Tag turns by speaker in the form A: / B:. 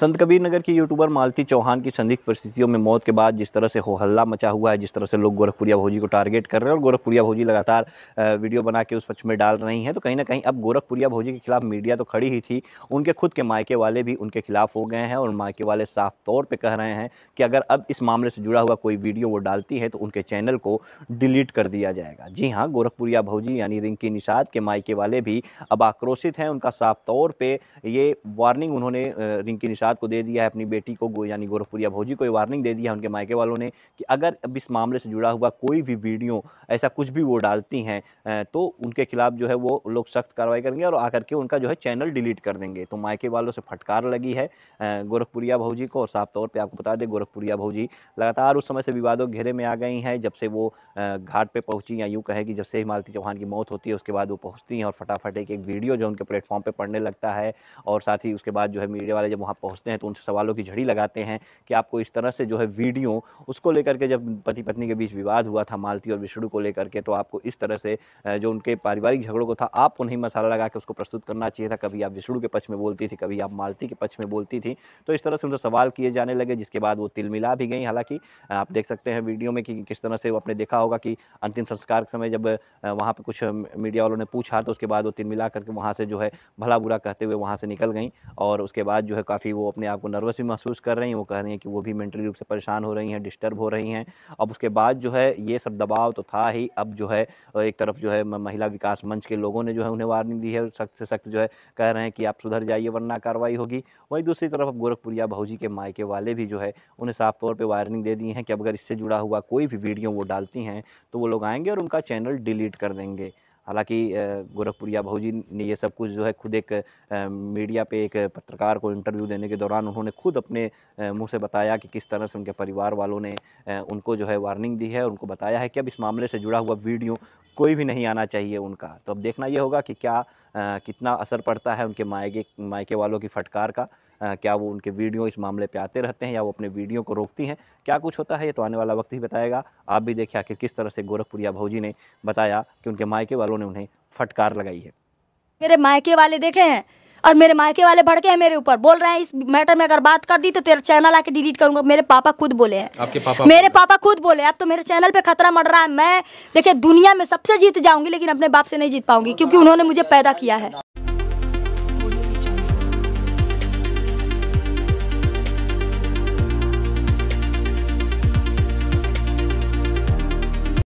A: संत कबीर नगर की यूट्यूबर मालती चौहान की संदिग्ध परिस्थितियों में मौत के बाद जिस तरह से हो हल्ला मचा हुआ है जिस तरह से लोग गोरखपुरिया भौजी को टारगेट कर रहे हैं और गोरखपुरिया भौजी लगातार वीडियो बना के उस पक्ष में डाल रही हैं तो कहीं ना कहीं अब गोरखपुरिया भौजी के खिलाफ मीडिया तो खड़ी ही थी उनके खुद के मायके वाले भी उनके खिलाफ हो गए हैं और मायके वाले साफ तौर पर कह रहे हैं कि अगर अब इस मामले से जुड़ा हुआ कोई वीडियो वो डालती है तो उनके चैनल को डिलीट कर दिया जाएगा जी हाँ गोरखपुरिया भौजी यानी रिंकी निषाद के मायके वाले भी अब आक्रोशित हैं उनका साफ तौर पर ये वार्निंग उन्होंने रिंकी निषाद को दे दिया है अपनी बेटी को यानी गोरखपुरिया भौजी को ये वार्निंग दे दिया है उनके मायके वालों ने कि अगर अब इस मामले से जुड़ा हुआ कोई भी वीडियो ऐसा कुछ भी वो डालती हैं तो उनके खिलाफ जो है वो लोग सख्त कार्रवाई करेंगे और आकर के उनका जो है चैनल डिलीट कर देंगे तो मायके वालों से फटकार लगी है गोरखपुरिया भौजी को और साफ तौर पर आपको बता दें गोरखपुरिया भौजी लगातार उस समय से विवादों घेरे में आ गई हैं जब से वो घाट पर पहुँची या यूँ कहें कि जब से हिमालती चौहान की मौत होती है उसके बाद वो पहुँचती हैं और फटाफट एक एक वीडियो जो उनके प्लेटफॉर्म पर पड़ने लगता है और साथ ही उसके बाद जो है मीडिया वाले जब वहाँ पहुँच તેટું કે સવાલોની ઝડી લગાતે ہیں કે આપકો ਇਸ તરહ સે જો હે વિડિયો ઉસકો લેકર કે જબ પતિ પત્ની કે બીચ વિવાદ હુઆ થા માલતી ઓર વિશડુ કો લેકર કે તો આપકો ਇਸ તરહ સે જો ઉનકે પારિવારિક ઝઘડો કો થા આપકો નહીં મસાલા લગા કે ઉસકો પ્રસ્તુત karna ચહીત થા કભી આપ વિશડુ કે પછ મે બોલતી થી કભી આપ માલતી કે પછ મે બોલતી થી તો ਇਸ તરહ સે ઉનસે સવાલ કિયે જાને لگے جسકે બાદ વો તિલмила ભી ગઈ હલાકી આપ દેખ સકતે હે વિડિયો મે કે કિસ તરહ સે વો અપને દેખા હોગા કી અંતિમ સંસ્કાર કે સમય જબ વહા પે કુછ મીડિયા વાલોને પૂછા તો ઉસકે બાદ વો તિલмила કરકે વહા સે જો હે ભલા બુરા કહેતે હુએ વહા સે નિકલ ગઈ ઓર ઉસકે બાદ જો હે કાફી वो अपने आप को नर्वस भी महसूस कर रही हैं वो कह रही हैं कि वो भी मेंटली रूप से परेशान हो रही हैं डिस्टर्ब हो रही हैं अब उसके बाद जो है ये सब दबाव तो था ही अब जो है एक तरफ जो है महिला विकास मंच के लोगों ने जो है उन्हें वार्निंग दी है सख्त से सख्त जो है कह रहे हैं कि आप सुधर जाइए वरना कार्रवाई होगी वहीं दूसरी तरफ अब गोरखपुरिया भाजी के मायके वाले भी जो है उन्हें साफ तौर पर वार्निंग दे दी है कि अब अगर इससे जुड़ा हुआ कोई भी वीडियो वो डालती हैं तो वो लोग आएंगे और उनका चैनल डिलीट कर देंगे हालांकि गोरखपुरिया भाजी ने ये सब कुछ जो है खुद एक मीडिया पे एक पत्रकार को इंटरव्यू देने के दौरान उन्होंने खुद अपने मुंह से बताया कि किस तरह से उनके परिवार वालों ने उनको जो है वार्निंग दी है उनको बताया है कि अब इस मामले से जुड़ा हुआ वीडियो कोई भी नहीं आना चाहिए उनका तो अब देखना ये होगा कि क्या कितना असर पड़ता है उनके मायके मायके वालों की फटकार का क्या वो उनके वीडियो इस मामले पर आते रहते हैं या वो अपने वीडियो को रोकती हैं क्या कुछ होता है ये तो आने वाला वक्त ही बताएगा आप भी देखिए आखिर किस तरह से गोरखपुरिया भाजी ने बताया कि उनके मायके वालों ने उन्हें फटकार लगाई है
B: मेरे मायके वाले देखे हैं और मेरे मायके वाले भड़के हैं मेरे ऊपर बोल रहे हैं इस मैटर में अगर बात कर दी तो तेरा चैनल आके डिलीट करूंगा मेरे पापा खुद बोले हैं आपके पापा मेरे पापा खुद बोले अब तो मेरे चैनल पे खतरा मर रहा है मैं देखिए दुनिया में सबसे जीत जाऊंगी लेकिन अपने बाप से नहीं जीत पाऊंगी क्योंकि उन्होंने मुझे पैदा किया है